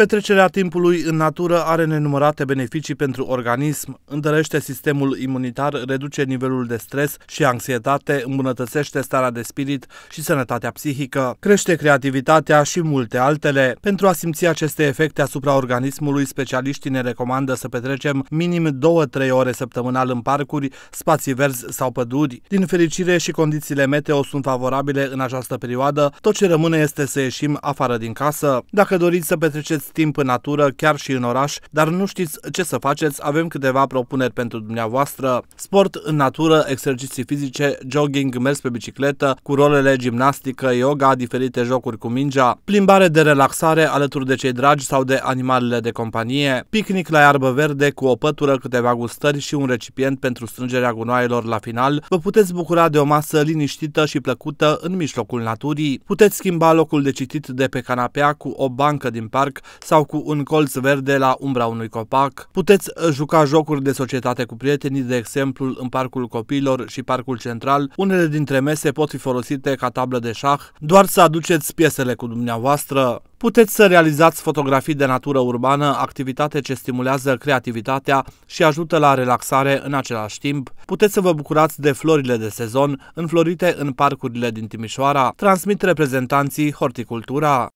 Petrecerea timpului în natură are nenumărate beneficii pentru organism, întărește sistemul imunitar, reduce nivelul de stres și anxietate, îmbunătățește starea de spirit și sănătatea psihică, crește creativitatea și multe altele. Pentru a simți aceste efecte asupra organismului, specialiștii ne recomandă să petrecem minim 2-3 ore săptămânal în parcuri, spații verzi sau păduri. Din fericire și condițiile meteo sunt favorabile în această perioadă, tot ce rămâne este să ieșim afară din casă. Dacă doriți să petreceți timp în natură, chiar și în oraș, dar nu știți ce să faceți, avem câteva propuneri pentru dumneavoastră. Sport în natură, exerciții fizice, jogging, mers pe bicicletă, cu rolele, gimnastică, yoga, diferite jocuri cu mingea, plimbare de relaxare alături de cei dragi sau de animalele de companie, picnic la iarbă verde cu o pătură, câteva gustări și un recipient pentru strângerea gunoaielor la final, vă puteți bucura de o masă liniștită și plăcută în mijlocul naturii. Puteți schimba locul de citit de pe canapea cu o bancă din parc sau cu un colț verde la umbra unui copac. Puteți uh, juca jocuri de societate cu prietenii, de exemplu în Parcul Copiilor și Parcul Central. Unele dintre mese pot fi folosite ca tablă de șah, doar să aduceți piesele cu dumneavoastră. Puteți să realizați fotografii de natură urbană, activitate ce stimulează creativitatea și ajută la relaxare în același timp. Puteți să vă bucurați de florile de sezon înflorite în parcurile din Timișoara, transmit reprezentanții Horticultura.